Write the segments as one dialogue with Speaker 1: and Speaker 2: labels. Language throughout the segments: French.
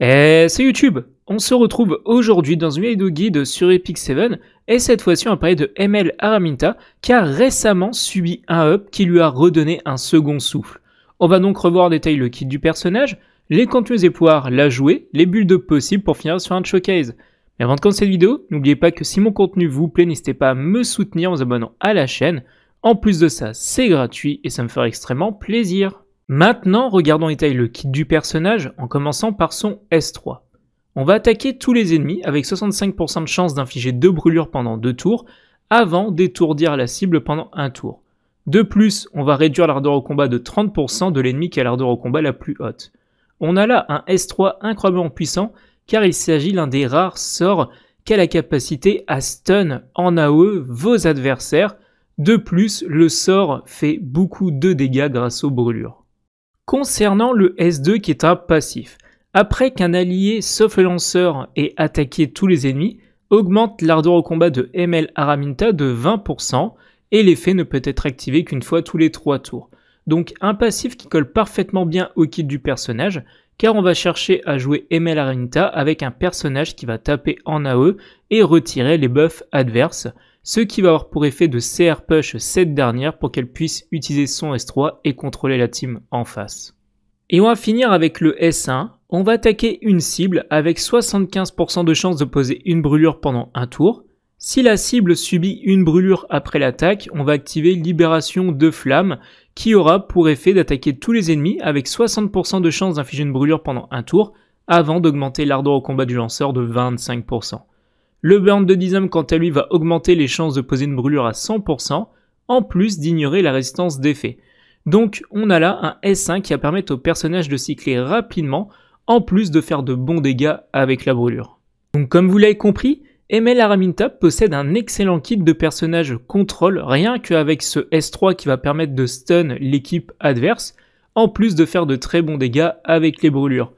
Speaker 1: Et eh, c'est YouTube On se retrouve aujourd'hui dans une vidéo guide sur Epic 7 et cette fois-ci on va parler de ML Araminta qui a récemment subi un up qui lui a redonné un second souffle. On va donc revoir en détail le kit du personnage, les contenus et pouvoirs, la jouer, les bulles de possibles pour finir sur un showcase. Mais avant de commencer cette vidéo, n'oubliez pas que si mon contenu vous plaît, n'hésitez pas à me soutenir en vous abonnant à la chaîne. En plus de ça, c'est gratuit et ça me fera extrêmement plaisir. Maintenant, regardons en détail le kit du personnage en commençant par son S3. On va attaquer tous les ennemis avec 65% de chance d'infliger deux brûlures pendant deux tours avant d'étourdir la cible pendant un tour. De plus, on va réduire l'ardeur au combat de 30% de l'ennemi qui a l'ardeur au combat la plus haute. On a là un S3 incroyablement puissant car il s'agit l'un des rares sorts qui a la capacité à stun en AOE vos adversaires. De plus, le sort fait beaucoup de dégâts grâce aux brûlures. Concernant le S2 qui est un passif, après qu'un allié, sauf le lanceur, ait attaqué tous les ennemis, augmente l'ardeur au combat de ML Araminta de 20% et l'effet ne peut être activé qu'une fois tous les 3 tours. Donc un passif qui colle parfaitement bien au kit du personnage, car on va chercher à jouer ML Araminta avec un personnage qui va taper en AE et retirer les buffs adverses, ce qui va avoir pour effet de CR push cette dernière pour qu'elle puisse utiliser son S3 et contrôler la team en face. Et on va finir avec le S1. On va attaquer une cible avec 75% de chance de poser une brûlure pendant un tour. Si la cible subit une brûlure après l'attaque, on va activer Libération de Flamme qui aura pour effet d'attaquer tous les ennemis avec 60% de chance d'infliger une brûlure pendant un tour avant d'augmenter l'ardeur au combat du lanceur de 25%. Le burn de 10 hommes, quant à lui, va augmenter les chances de poser une brûlure à 100%, en plus d'ignorer la résistance d'effet. Donc on a là un S1 qui va permettre au personnage de cycler rapidement, en plus de faire de bons dégâts avec la brûlure. Donc comme vous l'avez compris, Emel Araminta possède un excellent kit de personnages contrôle, rien qu'avec ce S3 qui va permettre de stun l'équipe adverse, en plus de faire de très bons dégâts avec les brûlures.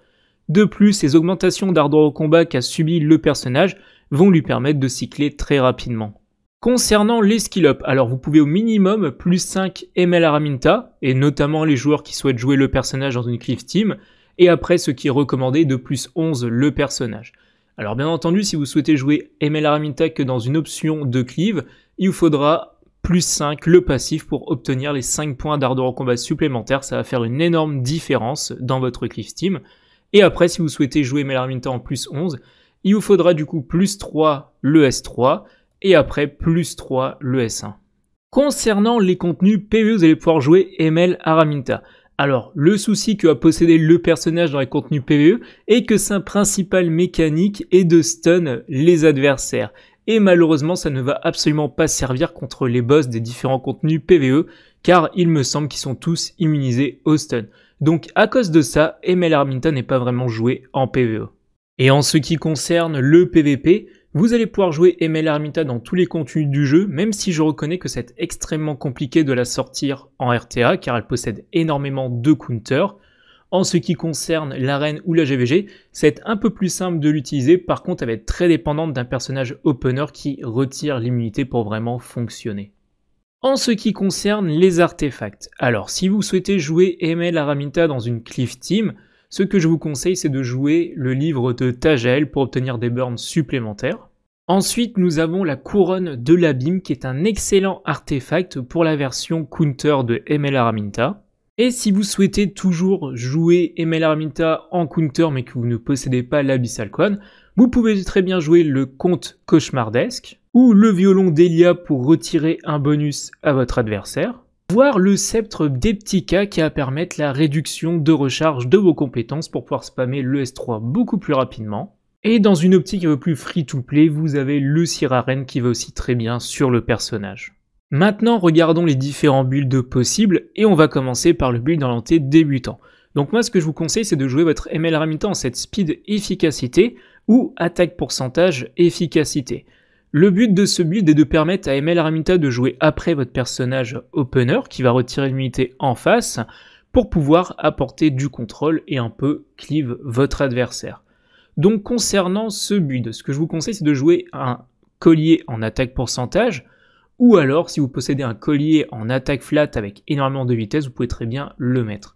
Speaker 1: De plus, les augmentations d'ardeur au combat qu'a subi le personnage vont lui permettre de cycler très rapidement. Concernant les skill alors vous pouvez au minimum plus 5 ML Araminta, et notamment les joueurs qui souhaitent jouer le personnage dans une cliff team, et après ce qui est recommandé de plus 11 le personnage. Alors bien entendu, si vous souhaitez jouer ML Araminta que dans une option de cleave, il vous faudra plus 5 le passif pour obtenir les 5 points d'ardeur en combat supplémentaire, ça va faire une énorme différence dans votre cleave team. Et après, si vous souhaitez jouer ML Araminta en plus 11, il vous faudra du coup plus 3 le S3 et après plus 3 le S1. Concernant les contenus PvE, vous allez pouvoir jouer ML Araminta. Alors, le souci que a possédé le personnage dans les contenus PvE est que sa principale mécanique est de stun les adversaires. Et malheureusement, ça ne va absolument pas servir contre les boss des différents contenus PvE, car il me semble qu'ils sont tous immunisés au stun. Donc, à cause de ça, ML Araminta n'est pas vraiment joué en PvE. Et en ce qui concerne le PVP, vous allez pouvoir jouer ML Armita dans tous les contenus du jeu, même si je reconnais que c'est extrêmement compliqué de la sortir en RTA car elle possède énormément de counters. En ce qui concerne l'arène ou la GVG, c'est un peu plus simple de l'utiliser, par contre elle va être très dépendante d'un personnage opener qui retire l'immunité pour vraiment fonctionner. En ce qui concerne les artefacts, alors si vous souhaitez jouer ML Araminta dans une Cliff Team, ce que je vous conseille c'est de jouer le livre de Tagel pour obtenir des burns supplémentaires. Ensuite, nous avons la couronne de l'abîme qui est un excellent artefact pour la version counter de ML Araminta. Et si vous souhaitez toujours jouer ML Araminta en counter mais que vous ne possédez pas l'Abyssal Quan, vous pouvez très bien jouer le conte cauchemardesque ou le violon d'Elia pour retirer un bonus à votre adversaire. Voir le sceptre d'Eptica qui va permettre la réduction de recharge de vos compétences pour pouvoir spammer le S3 beaucoup plus rapidement. Et dans une optique un peu plus free-to-play, vous avez le Siraren qui va aussi très bien sur le personnage. Maintenant, regardons les différents builds possibles et on va commencer par le build orienté débutant. Donc moi, ce que je vous conseille, c'est de jouer votre ML en cette speed efficacité ou attaque pourcentage efficacité. Le but de ce build est de permettre à ML Ramita de jouer après votre personnage opener qui va retirer l'unité en face pour pouvoir apporter du contrôle et un peu cleave votre adversaire. Donc concernant ce build, ce que je vous conseille c'est de jouer un collier en attaque pourcentage ou alors si vous possédez un collier en attaque flat avec énormément de vitesse, vous pouvez très bien le mettre.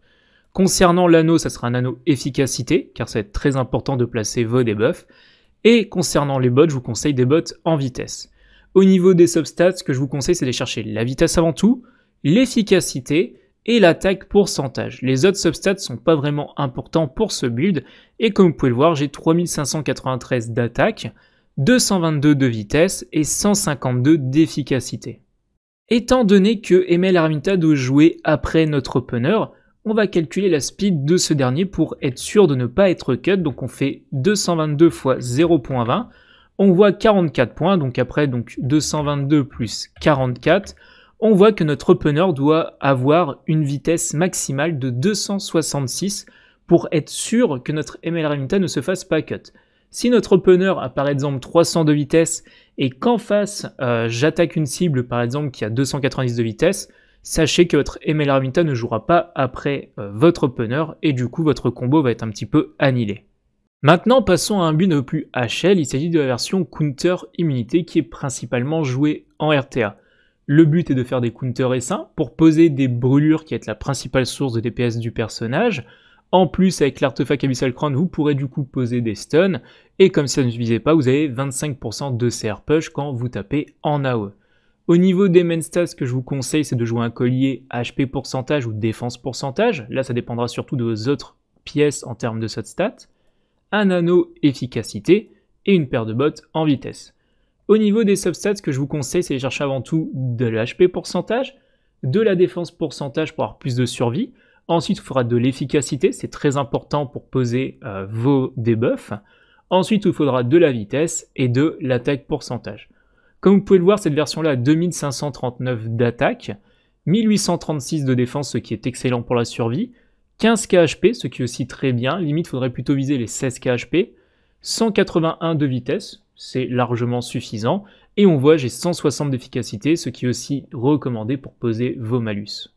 Speaker 1: Concernant l'anneau, ça sera un anneau efficacité car ça va être très important de placer vos debuffs et concernant les bots, je vous conseille des bots en vitesse. Au niveau des substats, ce que je vous conseille, c'est de chercher la vitesse avant tout, l'efficacité et l'attaque pourcentage. Les autres substats sont pas vraiment importants pour ce build, et comme vous pouvez le voir, j'ai 3593 d'attaque, 222 de vitesse et 152 d'efficacité. Étant donné que Emel Armita doit jouer après notre opener, on va calculer la speed de ce dernier pour être sûr de ne pas être cut. Donc on fait 222 fois 0.20. On voit 44 points, donc après donc 222 plus 44. On voit que notre opener doit avoir une vitesse maximale de 266 pour être sûr que notre MLRMTA ne se fasse pas cut. Si notre opener a par exemple 300 de vitesse et qu'en face euh, j'attaque une cible par exemple qui a 290 de vitesse, sachez que votre ML Armita ne jouera pas après euh, votre opener et du coup votre combo va être un petit peu annihilé. Maintenant passons à un but non plus HL, il s'agit de la version counter immunité qui est principalement jouée en RTA. Le but est de faire des counters S1 pour poser des brûlures qui est la principale source de DPS du personnage. En plus, avec l'artefact Abyssal Crown, vous pourrez du coup poser des stuns, et comme ça ne suffisait pas, vous avez 25% de CR push quand vous tapez en AOE. Au niveau des main stats, ce que je vous conseille, c'est de jouer un collier HP pourcentage ou défense pourcentage. Là, ça dépendra surtout de vos autres pièces en termes de cette stat. Un anneau efficacité et une paire de bottes en vitesse. Au niveau des substats, ce que je vous conseille, c'est de chercher avant tout de l'HP pourcentage, de la défense pourcentage pour avoir plus de survie. Ensuite, il faudra de l'efficacité, c'est très important pour poser euh, vos debuffs. Ensuite, il faudra de la vitesse et de l'attaque pourcentage. Comme vous pouvez le voir, cette version-là a 2539 d'attaque, 1836 de défense, ce qui est excellent pour la survie, 15 KHP, ce qui est aussi très bien, limite faudrait plutôt viser les 16 KHP, 181 de vitesse, c'est largement suffisant, et on voit j'ai 160 d'efficacité, ce qui est aussi recommandé pour poser vos malus.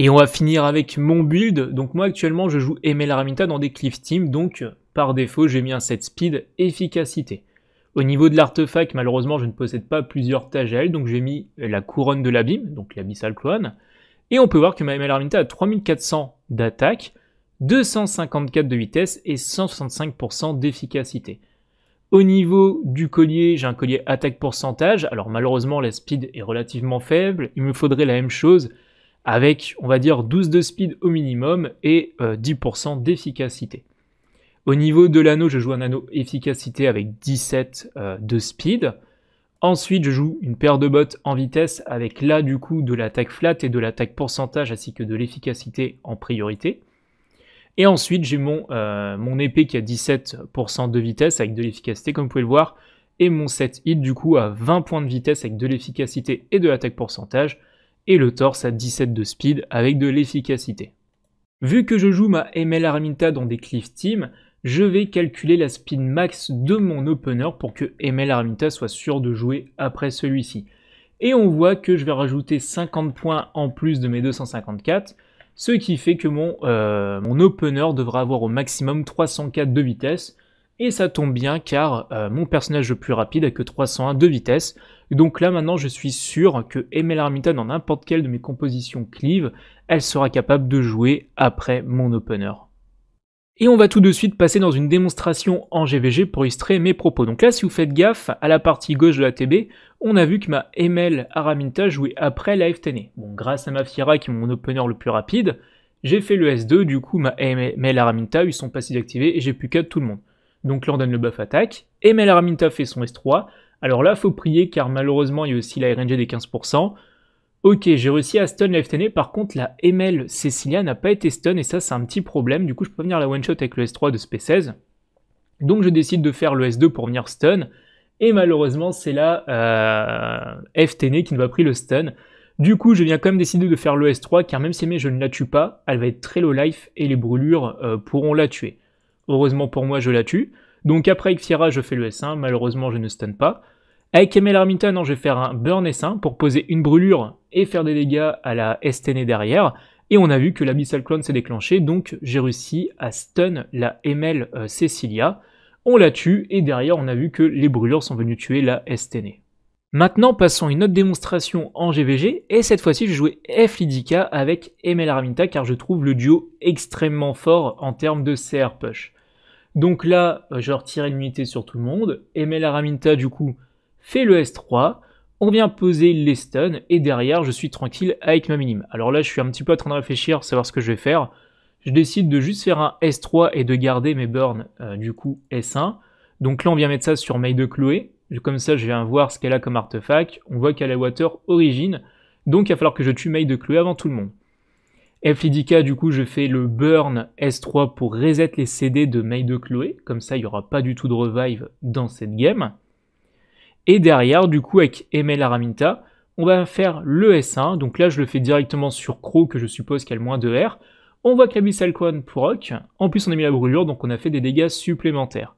Speaker 1: Et on va finir avec mon build, donc moi actuellement je joue Emel Ramita dans des cliff team, donc par défaut j'ai mis un set speed efficacité. Au niveau de l'artefact, malheureusement, je ne possède pas plusieurs tâches à donc j'ai mis la couronne de l'abîme, donc l'abyssal Clone. Et on peut voir que ma ML Armita a 3400 d'attaque, 254 de vitesse et 165% d'efficacité. Au niveau du collier, j'ai un collier attaque pourcentage. Alors malheureusement, la speed est relativement faible. Il me faudrait la même chose avec, on va dire, 12 de speed au minimum et 10% euh, d'efficacité. Au niveau de l'anneau, je joue un anneau efficacité avec 17 euh, de speed. Ensuite, je joue une paire de bottes en vitesse avec là du coup de l'attaque flat et de l'attaque pourcentage ainsi que de l'efficacité en priorité. Et ensuite, j'ai mon, euh, mon épée qui a 17% de vitesse avec de l'efficacité comme vous pouvez le voir. Et mon set hit du coup à 20 points de vitesse avec de l'efficacité et de l'attaque pourcentage. Et le torse à 17 de speed avec de l'efficacité. Vu que je joue ma ML Arminta dans des cliff team, je vais calculer la speed max de mon opener pour que Emel Armita soit sûr de jouer après celui-ci. Et on voit que je vais rajouter 50 points en plus de mes 254, ce qui fait que mon, euh, mon opener devra avoir au maximum 304 de vitesse, et ça tombe bien car euh, mon personnage le plus rapide a que 301 de vitesse. Donc là maintenant je suis sûr que Emel Armita dans n'importe quelle de mes compositions cleave, elle sera capable de jouer après mon opener. Et on va tout de suite passer dans une démonstration en GVG pour illustrer mes propos. Donc là, si vous faites gaffe, à la partie gauche de la TB, on a vu que ma ML Araminta jouait après la FTN. E. Bon, grâce à ma Fiera qui est mon opener le plus rapide, j'ai fait le S2, du coup ma ML Araminta ils sont pas si activés et j'ai pu qu'à tout le monde. Donc là on donne le buff attaque, ML Araminta fait son S3, alors là faut prier car malheureusement il y a aussi la RNG des 15%, Ok, j'ai réussi à stun la e. par contre la ML Cecilia n'a pas été stun et ça c'est un petit problème, du coup je peux venir la one-shot avec le S3 de sp 16 Donc je décide de faire le S2 pour venir stun, et malheureusement c'est la euh, FTN e qui nous a pris le stun. Du coup je viens quand même décider de faire le S3 car même si mais je ne la tue pas, elle va être très low life et les brûlures euh, pourront la tuer. Heureusement pour moi je la tue, donc après avec Fiera je fais le S1, malheureusement je ne stun pas. Avec ML Armington, je vais faire un burn S1 pour poser une brûlure et faire des dégâts à la STN e derrière. Et on a vu que l'Abyssal Clone s'est déclenché, donc j'ai réussi à stun la ML euh, Cecilia. On la tue, et derrière on a vu que les brûleurs sont venus tuer la STN. E. Maintenant, passons à une autre démonstration en GVG, et cette fois-ci, je jouais F Lydica avec ML Araminta car je trouve le duo extrêmement fort en termes de CR push. Donc là, euh, je retire une unité sur tout le monde, ML Araminta du coup, fait le S3, on vient poser les stuns et derrière je suis tranquille avec ma minime. Alors là je suis un petit peu en train de réfléchir, savoir ce que je vais faire. Je décide de juste faire un S3 et de garder mes burns euh, du coup S1. Donc là on vient mettre ça sur May de Chloé. Comme ça je viens voir ce qu'elle a comme artefact. On voit qu'elle a Water Origin. Donc il va falloir que je tue May de Chloé avant tout le monde. Lidica du coup je fais le burn S3 pour reset les CD de May de Chloé. Comme ça il n'y aura pas du tout de revive dans cette game. Et derrière, du coup, avec ML Araminta, on va faire le S1. Donc là, je le fais directement sur Crow, que je suppose qu'elle moins de R. On voit que Salquan pour Rock. En plus, on a mis la brûlure, donc on a fait des dégâts supplémentaires.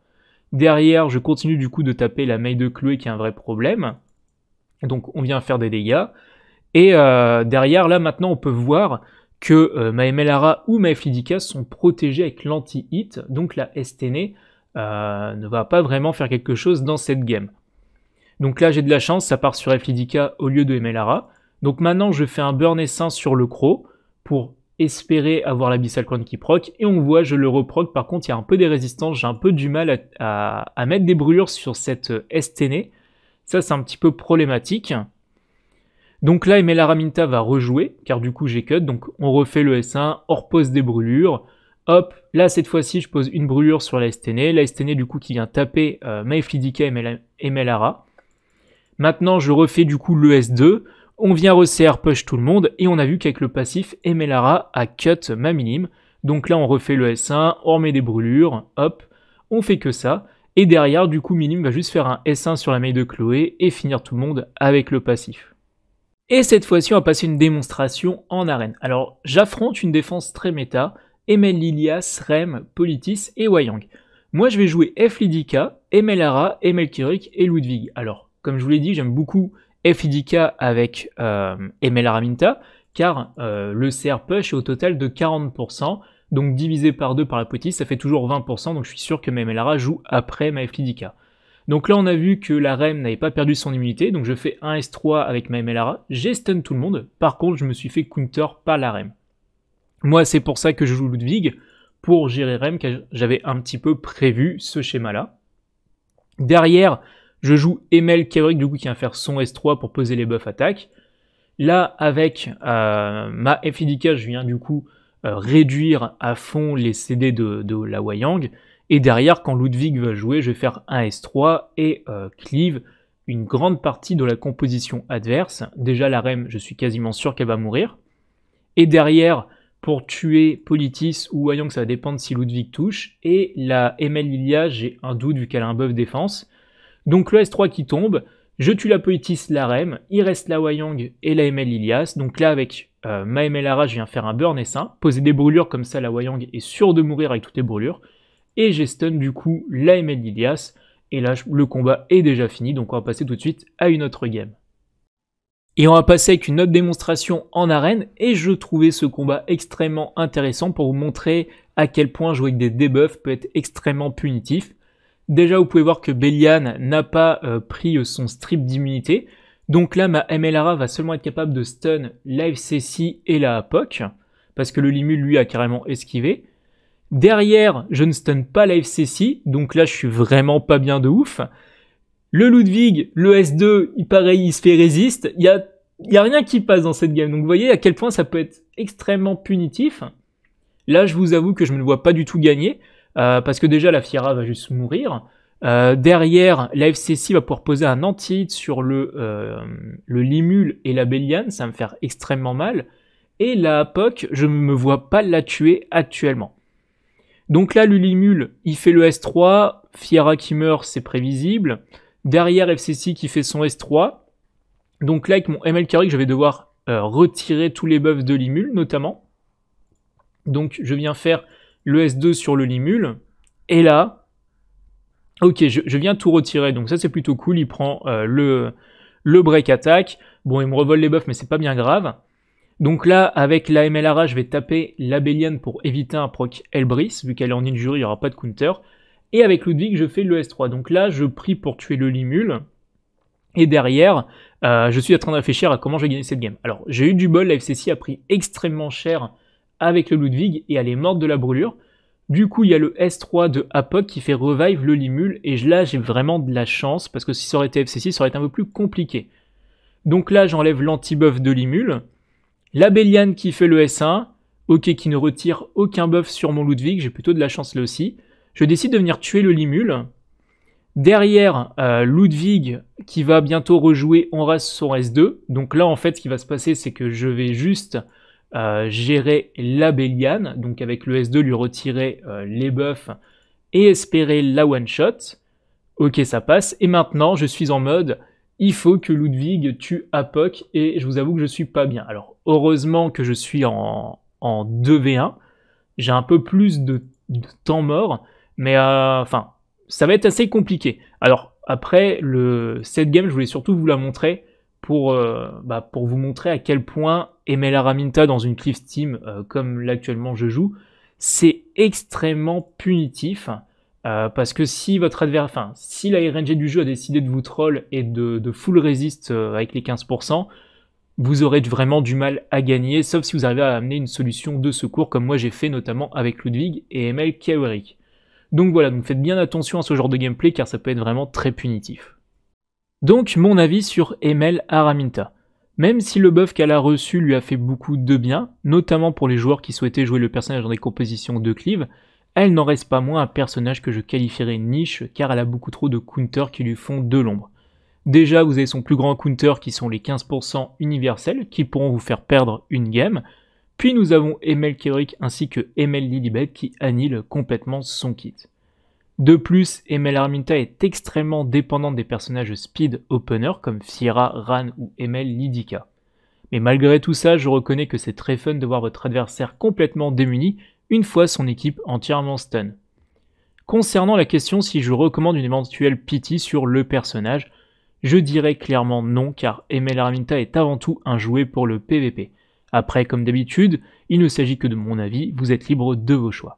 Speaker 1: Derrière, je continue du coup de taper la maille de Chloé, qui est un vrai problème. Donc on vient faire des dégâts. Et euh, derrière, là, maintenant, on peut voir que ma ma MLRA ou ma sont protégés avec l'anti-hit, donc la STN e, euh, ne va pas vraiment faire quelque chose dans cette game. Donc là, j'ai de la chance, ça part sur F-Lidica au lieu de Emelara. Donc maintenant, je fais un burn s sur le croc pour espérer avoir l'abyssal Crown qui proc. Et on voit, je le reproque. Par contre, il y a un peu des résistances. J'ai un peu du mal à, mettre des brûlures sur cette euh, STN. E. Ça, c'est un petit peu problématique. Donc là, Emelara Minta va rejouer, car du coup, j'ai cut. Donc on refait le S1, on repose des brûlures. Hop, là cette fois-ci je pose une brûlure sur la STN, e. la STN e, du coup qui vient taper euh, Mayflidika et Maintenant, je refais du coup le S2. On vient resserre push tout le monde et on a vu qu'avec le passif, Emelara a cut ma minime. Donc là, on refait le S1, on remet des brûlures, hop, on fait que ça. Et derrière, du coup, Minim va juste faire un S1 sur la maille de Chloé et finir tout le monde avec le passif. Et cette fois-ci, on va passer une démonstration en arène. Alors, j'affronte une défense très méta, Emel Lilias, Rem, Politis et Wayang. Moi, je vais jouer F Lydica, Emel Kirik et Ludwig. Alors, comme je vous l'ai dit, j'aime beaucoup FIDK avec euh, Minta, car euh, le CR push est au total de 40%, donc divisé par 2 par la petite, ça fait toujours 20%, donc je suis sûr que ma MLRA joue après ma FIDK. Donc là, on a vu que la REM n'avait pas perdu son immunité, donc je fais 1 S3 avec ma MLRA, j'ai tout le monde, par contre, je me suis fait counter par la REM. Moi, c'est pour ça que je joue Ludwig, pour gérer REM, car j'avais un petit peu prévu ce schéma-là. Derrière, je joue Emel Kevrick, du coup, qui vient faire son S3 pour poser les buffs attaque. Là, avec euh, ma FIDK, je viens du coup euh, réduire à fond les CD de, la Wayang. Et derrière, quand Ludwig va jouer, je vais faire un S3 et euh, cleave une grande partie de la composition adverse. Déjà, la REM, je suis quasiment sûr qu'elle va mourir. Et derrière, pour tuer Politis ou Wayang, ça va dépendre si Ludwig touche. Et la Emel Lilia, j'ai un doute vu qu'elle a un buff défense. Donc le S3 qui tombe, je tue la Poétis, la Rem, il reste la Wayang et la ML Ilias. Donc là avec euh, ma ML Ara, je viens faire un burn et ça, poser des brûlures comme ça la Wayang est sûre de mourir avec toutes les brûlures. Et j'ai du coup la ML Ilias. Et là le combat est déjà fini, donc on va passer tout de suite à une autre game. Et on va passer avec une autre démonstration en arène et je trouvais ce combat extrêmement intéressant pour vous montrer à quel point jouer avec des debuffs peut être extrêmement punitif. Déjà, vous pouvez voir que Belian n'a pas euh, pris euh, son strip d'immunité. Donc là, ma MLRA va seulement être capable de stun la FCC et la APOC. parce que le Limu, lui, a carrément esquivé. Derrière, je ne stun pas la FCC, donc là, je suis vraiment pas bien de ouf. Le Ludwig, le S2, il pareil, il se fait résiste. Il y a, a rien qui passe dans cette game. Donc vous voyez à quel point ça peut être extrêmement punitif. Là, je vous avoue que je ne me vois pas du tout gagner. Euh, parce que déjà la Fiera va juste mourir. Euh, derrière, la FCC va pouvoir poser un anti sur le, euh, le Limul et la Béliane, ça va me faire extrêmement mal. Et la POC, je ne me vois pas la tuer actuellement. Donc là, le Limul, il fait le S3, Fiera qui meurt, c'est prévisible. Derrière, FCC qui fait son S3. Donc là, avec mon ML Carry, je vais devoir retirer tous les buffs de Limul, notamment. Donc je viens faire le S2 sur le Limul. Et là, ok, je, viens tout retirer, donc ça c'est plutôt cool. Il prend euh, le, le break attack. Bon, il me revole les buffs, mais c'est pas bien grave. Donc là, avec la MLRA, je vais taper la pour éviter un proc Elbris, vu qu'elle est en injury, il n'y aura pas de counter. Et avec Ludwig, je fais le S3. Donc là, je prie pour tuer le Limul. Et derrière, euh, je suis en train de réfléchir à comment je vais gagner cette game. Alors, j'ai eu du bol, la FCC a pris extrêmement cher avec le Ludwig et elle est morte de la brûlure. Du coup, il y a le S3 de Apoc qui fait revive le Limul et là j'ai vraiment de la chance parce que si ça aurait été FC6, ça aurait été un peu plus compliqué. Donc là, j'enlève l'anti-buff de Limul. La qui fait le S1. Ok, qui ne retire aucun buff sur mon Ludwig. J'ai plutôt de la chance là aussi. Je décide de venir tuer le Limul. Derrière, euh, Ludwig qui va bientôt rejouer en race son S2. Donc là, en fait, ce qui va se passer, c'est que je vais juste euh, gérer la Béliane, donc avec le S2 lui retirer euh, les buffs et espérer la one shot. Ok, ça passe. Et maintenant, je suis en mode, il faut que Ludwig tue Apoc et je vous avoue que je suis pas bien. Alors, heureusement que je suis en, en 2v1, j'ai un peu plus de, temps mort, mais euh, enfin, ça va être assez compliqué. Alors, après, le, cette game, je voulais surtout vous la montrer pour, bah, pour vous montrer à quel point Emel Araminta dans une cliff team euh, comme l'actuellement je joue, c'est extrêmement punitif. Euh, parce que si votre adversaire, enfin, si la RNG du jeu a décidé de vous troll et de, full résiste euh, avec les 15%, vous aurez vraiment du mal à gagner, sauf si vous arrivez à amener une solution de secours, comme moi j'ai fait notamment avec Ludwig et Emel Kawerik. Donc voilà, donc faites bien attention à ce genre de gameplay car ça peut être vraiment très punitif. Donc mon avis sur ML Araminta. Même si le buff qu'elle a reçu lui a fait beaucoup de bien, notamment pour les joueurs qui souhaitaient jouer le personnage dans des compositions de cleave, elle n'en reste pas moins un personnage que je qualifierais niche car elle a beaucoup trop de counters qui lui font de l'ombre. Déjà, vous avez son plus grand counter qui sont les 15% universels qui pourront vous faire perdre une game. Puis nous avons Emel Kierik ainsi que Emel Lilibet qui annulent complètement son kit. De plus, Emel Arminta est extrêmement dépendante des personnages speed opener comme Fiera, Ran ou Emel Lydica. Mais malgré tout ça, je reconnais que c'est très fun de voir votre adversaire complètement démuni une fois son équipe entièrement stun. Concernant la question si je recommande une éventuelle pity sur le personnage, je dirais clairement non car Emel Arminta est avant tout un jouet pour le PvP. Après, comme d'habitude, il ne s'agit que de mon avis, vous êtes libre de vos choix.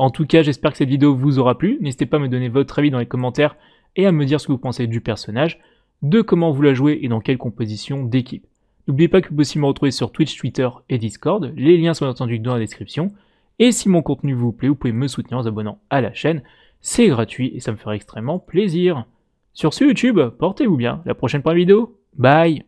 Speaker 1: En tout cas, j'espère que cette vidéo vous aura plu. N'hésitez pas à me donner votre avis dans les commentaires et à me dire ce que vous pensez du personnage, de comment vous la jouez et dans quelle composition d'équipe. N'oubliez pas que vous pouvez aussi me retrouver sur Twitch, Twitter et Discord. Les liens sont entendus dans la description. Et si mon contenu vous plaît, vous pouvez me soutenir en vous abonnant à la chaîne. C'est gratuit et ça me ferait extrêmement plaisir. Sur ce YouTube, portez-vous bien. La prochaine première vidéo. Bye